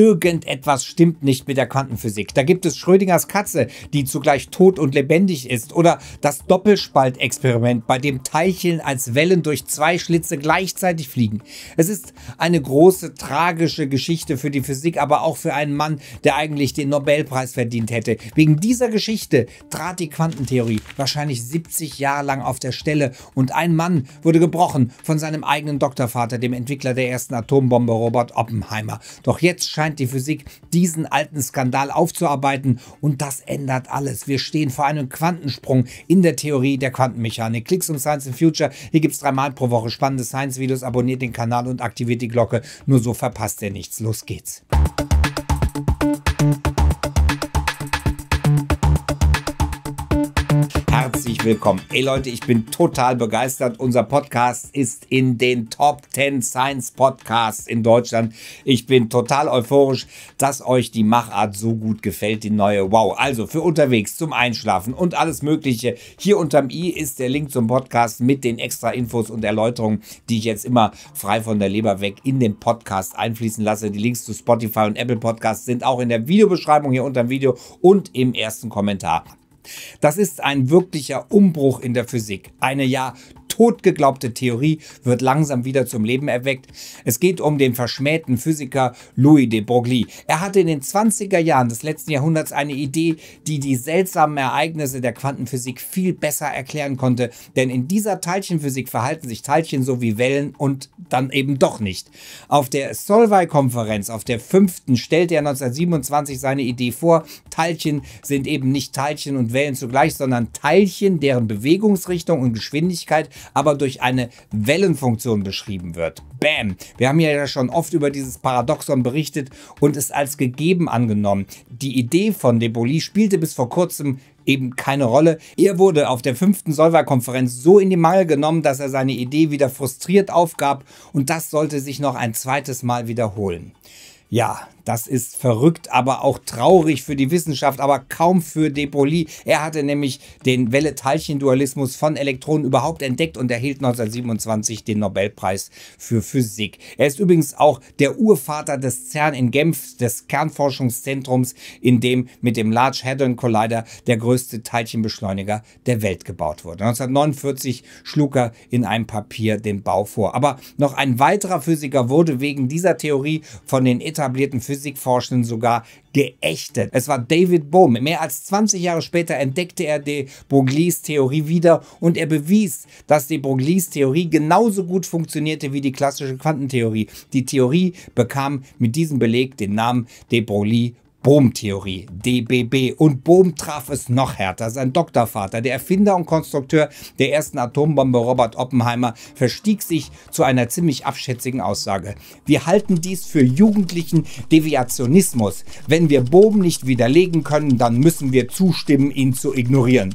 irgendetwas stimmt nicht mit der Quantenphysik. Da gibt es Schrödingers Katze, die zugleich tot und lebendig ist, oder das Doppelspaltexperiment, bei dem Teilchen als Wellen durch zwei Schlitze gleichzeitig fliegen. Es ist eine große tragische Geschichte für die Physik, aber auch für einen Mann, der eigentlich den Nobelpreis verdient hätte. Wegen dieser Geschichte trat die Quantentheorie wahrscheinlich 70 Jahre lang auf der Stelle und ein Mann wurde gebrochen von seinem eigenen Doktorvater, dem Entwickler der ersten Atombombe Robert Oppenheimer. Doch jetzt scheint scheint die Physik diesen alten Skandal aufzuarbeiten und das ändert alles. Wir stehen vor einem Quantensprung in der Theorie der Quantenmechanik. Klicks um Science in Future. Hier gibt es dreimal pro Woche spannende Science-Videos. Abonniert den Kanal und aktiviert die Glocke. Nur so verpasst ihr nichts. Los geht's. herzlich willkommen. Ey Leute, ich bin total begeistert. Unser Podcast ist in den Top 10 Science Podcasts in Deutschland. Ich bin total euphorisch, dass euch die Machart so gut gefällt, die neue Wow. Also für unterwegs, zum Einschlafen und alles Mögliche. Hier unterm i ist der Link zum Podcast mit den extra Infos und Erläuterungen, die ich jetzt immer frei von der Leber weg in den Podcast einfließen lasse. Die Links zu Spotify und Apple Podcasts sind auch in der Videobeschreibung hier unter dem Video und im ersten Kommentar. Das ist ein wirklicher Umbruch in der Physik, eine ja tot geglaubte Theorie wird langsam wieder zum Leben erweckt. Es geht um den verschmähten Physiker Louis de Broglie. Er hatte in den 20er Jahren des letzten Jahrhunderts eine Idee, die die seltsamen Ereignisse der Quantenphysik viel besser erklären konnte. Denn in dieser Teilchenphysik verhalten sich Teilchen so wie Wellen und dann eben doch nicht. Auf der Solvay-Konferenz, auf der fünften, stellte er 1927 seine Idee vor. Teilchen sind eben nicht Teilchen und Wellen zugleich, sondern Teilchen, deren Bewegungsrichtung und Geschwindigkeit aber durch eine Wellenfunktion beschrieben wird. Bam! Wir haben ja schon oft über dieses Paradoxon berichtet und es als gegeben angenommen. Die Idee von Deboli spielte bis vor kurzem eben keine Rolle. Er wurde auf der fünften solver konferenz so in die Mangel genommen, dass er seine Idee wieder frustriert aufgab und das sollte sich noch ein zweites Mal wiederholen. Ja, das ist verrückt, aber auch traurig für die Wissenschaft, aber kaum für Depoli. Er hatte nämlich den Welle-Teilchen-Dualismus von Elektronen überhaupt entdeckt und erhielt 1927 den Nobelpreis für Physik. Er ist übrigens auch der Urvater des CERN in Genf, des Kernforschungszentrums, in dem mit dem Large Hadron Collider der größte Teilchenbeschleuniger der Welt gebaut wurde. 1949 schlug er in einem Papier den Bau vor. Aber noch ein weiterer Physiker wurde wegen dieser Theorie von den Etablieren etablierten Physikforschenden sogar geächtet. Es war David Bohm. Mehr als 20 Jahre später entdeckte er de Broglie's Theorie wieder und er bewies, dass de Broglie's Theorie genauso gut funktionierte wie die klassische Quantentheorie. Die Theorie bekam mit diesem Beleg den Namen de Broglie Bohm-Theorie, DBB. Und Bohm traf es noch härter. Sein Doktorvater, der Erfinder und Konstrukteur der ersten Atombombe Robert Oppenheimer, verstieg sich zu einer ziemlich abschätzigen Aussage. Wir halten dies für jugendlichen Deviationismus. Wenn wir Bohm nicht widerlegen können, dann müssen wir zustimmen, ihn zu ignorieren.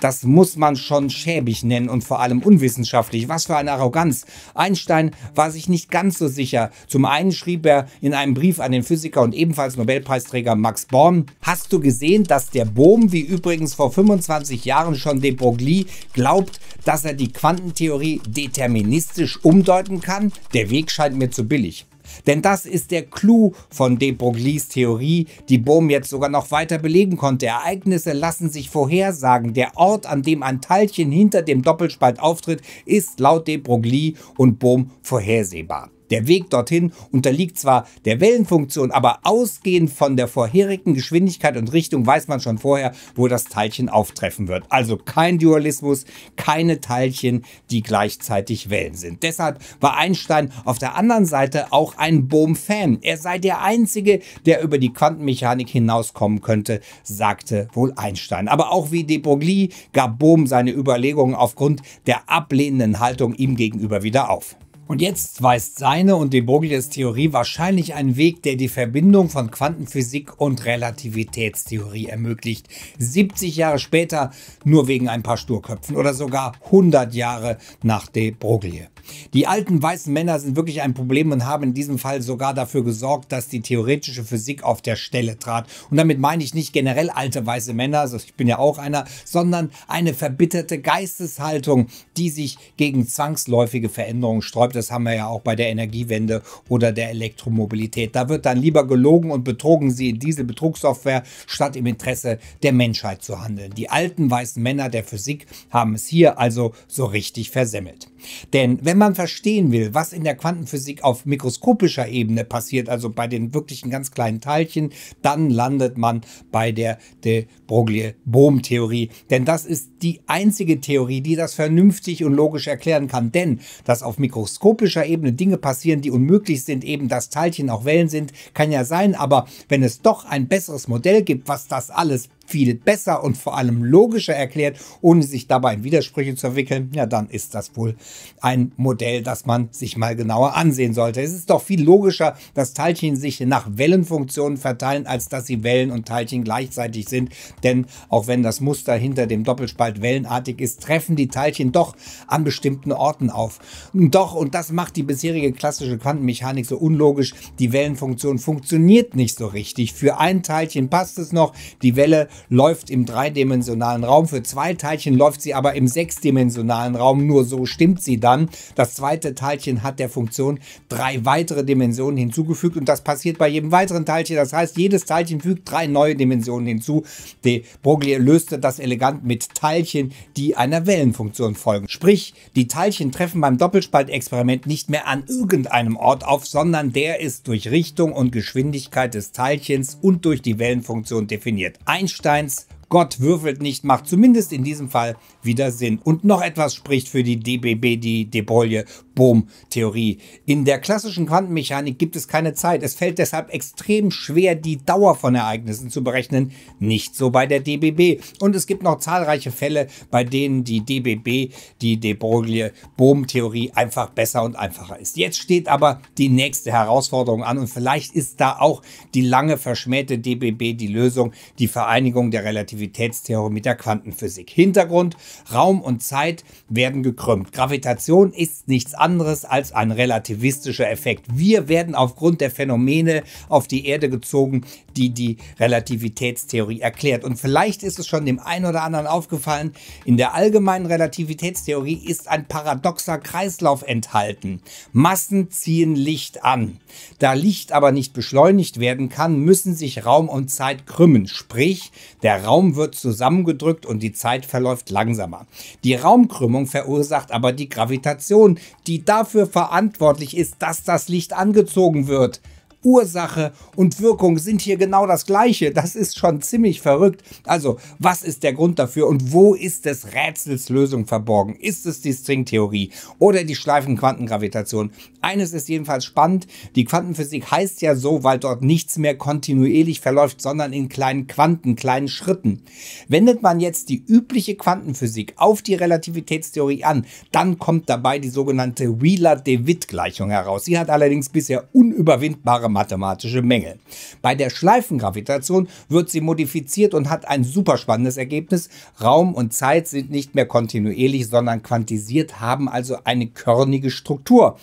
Das muss man schon schäbig nennen und vor allem unwissenschaftlich. Was für eine Arroganz. Einstein war sich nicht ganz so sicher. Zum einen schrieb er in einem Brief an den Physiker und ebenfalls Nobelpreisträger Max Born, hast du gesehen, dass der Bohm, wie übrigens vor 25 Jahren schon de Broglie, glaubt, dass er die Quantentheorie deterministisch umdeuten kann? Der Weg scheint mir zu billig. Denn das ist der Clou von de Broglie's Theorie, die Bohm jetzt sogar noch weiter belegen konnte. Ereignisse lassen sich vorhersagen. Der Ort, an dem ein Teilchen hinter dem Doppelspalt auftritt, ist laut de Broglie und Bohm vorhersehbar. Der Weg dorthin unterliegt zwar der Wellenfunktion, aber ausgehend von der vorherigen Geschwindigkeit und Richtung weiß man schon vorher, wo das Teilchen auftreffen wird. Also kein Dualismus, keine Teilchen, die gleichzeitig Wellen sind. Deshalb war Einstein auf der anderen Seite auch ein Bohm-Fan. Er sei der Einzige, der über die Quantenmechanik hinauskommen könnte, sagte wohl Einstein. Aber auch wie de Broglie gab Bohm seine Überlegungen aufgrund der ablehnenden Haltung ihm gegenüber wieder auf. Und jetzt weist seine und de Bourglies Theorie wahrscheinlich einen Weg, der die Verbindung von Quantenphysik und Relativitätstheorie ermöglicht. 70 Jahre später, nur wegen ein paar Sturköpfen oder sogar 100 Jahre nach de Broglie. Die alten weißen Männer sind wirklich ein Problem und haben in diesem Fall sogar dafür gesorgt, dass die theoretische Physik auf der Stelle trat. Und damit meine ich nicht generell alte weiße Männer, also ich bin ja auch einer, sondern eine verbitterte Geisteshaltung, die sich gegen zwangsläufige Veränderungen sträubt. Das haben wir ja auch bei der Energiewende oder der Elektromobilität. Da wird dann lieber gelogen und betrogen sie in Dieselbetrugssoftware, statt im Interesse der Menschheit zu handeln. Die alten weißen Männer der Physik haben es hier also so richtig versemmelt. Denn wenn man verstehen will, was in der Quantenphysik auf mikroskopischer Ebene passiert, also bei den wirklichen ganz kleinen Teilchen, dann landet man bei der de Broglie-Bohm-Theorie. Denn das ist die einzige Theorie, die das vernünftig und logisch erklären kann. Denn das auf Mikroskop mikroskopischer Ebene Dinge passieren, die unmöglich sind, eben dass Teilchen auch Wellen sind, kann ja sein, aber wenn es doch ein besseres Modell gibt, was das alles viel besser und vor allem logischer erklärt, ohne sich dabei in Widersprüche zu verwickeln, ja, dann ist das wohl ein Modell, das man sich mal genauer ansehen sollte. Es ist doch viel logischer, dass Teilchen sich nach Wellenfunktionen verteilen, als dass sie Wellen und Teilchen gleichzeitig sind. Denn auch wenn das Muster hinter dem Doppelspalt wellenartig ist, treffen die Teilchen doch an bestimmten Orten auf. Doch, und das macht die bisherige klassische Quantenmechanik so unlogisch, die Wellenfunktion funktioniert nicht so richtig. Für ein Teilchen passt es noch, die Welle läuft im dreidimensionalen Raum. Für zwei Teilchen läuft sie aber im sechsdimensionalen Raum. Nur so stimmt sie dann. Das zweite Teilchen hat der Funktion drei weitere Dimensionen hinzugefügt und das passiert bei jedem weiteren Teilchen. Das heißt, jedes Teilchen fügt drei neue Dimensionen hinzu. De Broglie löste das elegant mit Teilchen, die einer Wellenfunktion folgen. Sprich, die Teilchen treffen beim Doppelspaltexperiment nicht mehr an irgendeinem Ort auf, sondern der ist durch Richtung und Geschwindigkeit des Teilchens und durch die Wellenfunktion definiert. Einstein Einsteins Gott würfelt nicht macht zumindest in diesem Fall wieder Sinn. Und noch etwas spricht für die DBB, die Debolle Bohm-Theorie. In der klassischen Quantenmechanik gibt es keine Zeit. Es fällt deshalb extrem schwer, die Dauer von Ereignissen zu berechnen. Nicht so bei der DBB. Und es gibt noch zahlreiche Fälle, bei denen die DBB, die de Broglie-Bohm-Theorie, einfach besser und einfacher ist. Jetzt steht aber die nächste Herausforderung an und vielleicht ist da auch die lange verschmähte DBB die Lösung, die Vereinigung der Relativitätstheorie mit der Quantenphysik. Hintergrund, Raum und Zeit werden gekrümmt. Gravitation ist nichts anderes anderes als ein relativistischer Effekt. Wir werden aufgrund der Phänomene auf die Erde gezogen, die die Relativitätstheorie erklärt. Und vielleicht ist es schon dem einen oder anderen aufgefallen, in der allgemeinen Relativitätstheorie ist ein paradoxer Kreislauf enthalten. Massen ziehen Licht an. Da Licht aber nicht beschleunigt werden kann, müssen sich Raum und Zeit krümmen. Sprich, der Raum wird zusammengedrückt und die Zeit verläuft langsamer. Die Raumkrümmung verursacht aber die Gravitation, die dafür verantwortlich ist, dass das Licht angezogen wird, Ursache und Wirkung sind hier genau das gleiche. Das ist schon ziemlich verrückt. Also, was ist der Grund dafür und wo ist das Rätsels Lösung verborgen? Ist es die Stringtheorie oder die Schleifenquantengravitation? Eines ist jedenfalls spannend. Die Quantenphysik heißt ja so, weil dort nichts mehr kontinuierlich verläuft, sondern in kleinen Quanten, kleinen Schritten. Wendet man jetzt die übliche Quantenphysik auf die Relativitätstheorie an, dann kommt dabei die sogenannte Wheeler-DeWitt-Gleichung heraus. Sie hat allerdings bisher unüberwindbare mathematische Mängel. Bei der Schleifengravitation wird sie modifiziert und hat ein super spannendes Ergebnis. Raum und Zeit sind nicht mehr kontinuierlich, sondern quantisiert, haben also eine körnige Struktur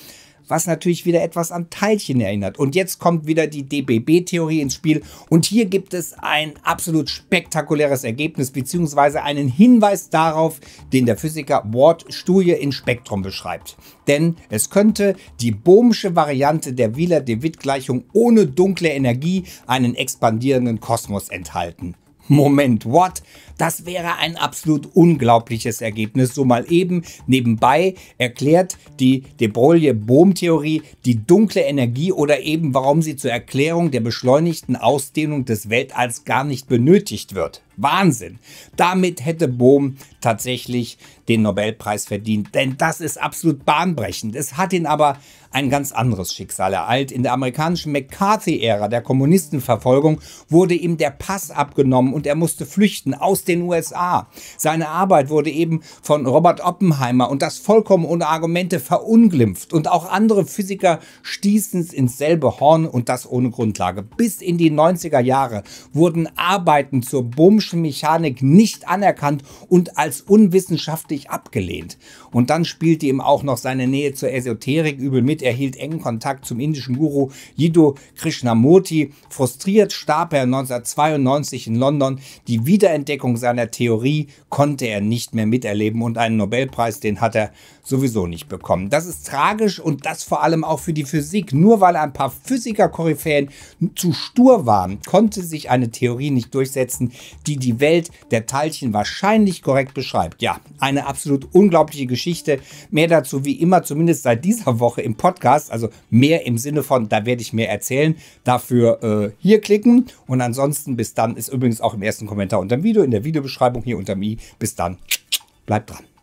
was natürlich wieder etwas an Teilchen erinnert. Und jetzt kommt wieder die DBB-Theorie ins Spiel und hier gibt es ein absolut spektakuläres Ergebnis beziehungsweise einen Hinweis darauf, den der Physiker Ward Studie in Spektrum beschreibt. Denn es könnte die bohmische Variante der Wieler-De-Witt-Gleichung ohne dunkle Energie einen expandierenden Kosmos enthalten. Moment, what? Das wäre ein absolut unglaubliches Ergebnis. So mal eben nebenbei erklärt die de Broglie-Bohm-Theorie die dunkle Energie oder eben warum sie zur Erklärung der beschleunigten Ausdehnung des Weltalls gar nicht benötigt wird. Wahnsinn. Damit hätte Bohm tatsächlich den Nobelpreis verdient, denn das ist absolut bahnbrechend. Es hat ihn aber ein ganz anderes Schicksal ereilt. In der amerikanischen McCarthy-Ära der Kommunistenverfolgung wurde ihm der Pass abgenommen und er musste flüchten aus den USA. Seine Arbeit wurde eben von Robert Oppenheimer und das vollkommen ohne Argumente verunglimpft und auch andere Physiker stießen es ins selbe Horn und das ohne Grundlage. Bis in die 90er Jahre wurden Arbeiten zur Bohm quantische Mechanik nicht anerkannt und als unwissenschaftlich abgelehnt. Und dann spielte ihm auch noch seine Nähe zur Esoterik übel mit. Er hielt engen Kontakt zum indischen Guru Jiddu Krishnamurti. Frustriert starb er 1992 in London. Die Wiederentdeckung seiner Theorie konnte er nicht mehr miterleben und einen Nobelpreis, den hat er sowieso nicht bekommen. Das ist tragisch und das vor allem auch für die Physik. Nur weil ein paar Physiker-Koryphäen zu stur waren, konnte sich eine Theorie nicht durchsetzen, die die die Welt der Teilchen wahrscheinlich korrekt beschreibt. Ja, eine absolut unglaubliche Geschichte. Mehr dazu wie immer, zumindest seit dieser Woche im Podcast. Also mehr im Sinne von, da werde ich mehr erzählen. Dafür äh, hier klicken. Und ansonsten bis dann ist übrigens auch im ersten Kommentar unter dem Video, in der Videobeschreibung hier unter mir. Bis dann. Bleibt dran.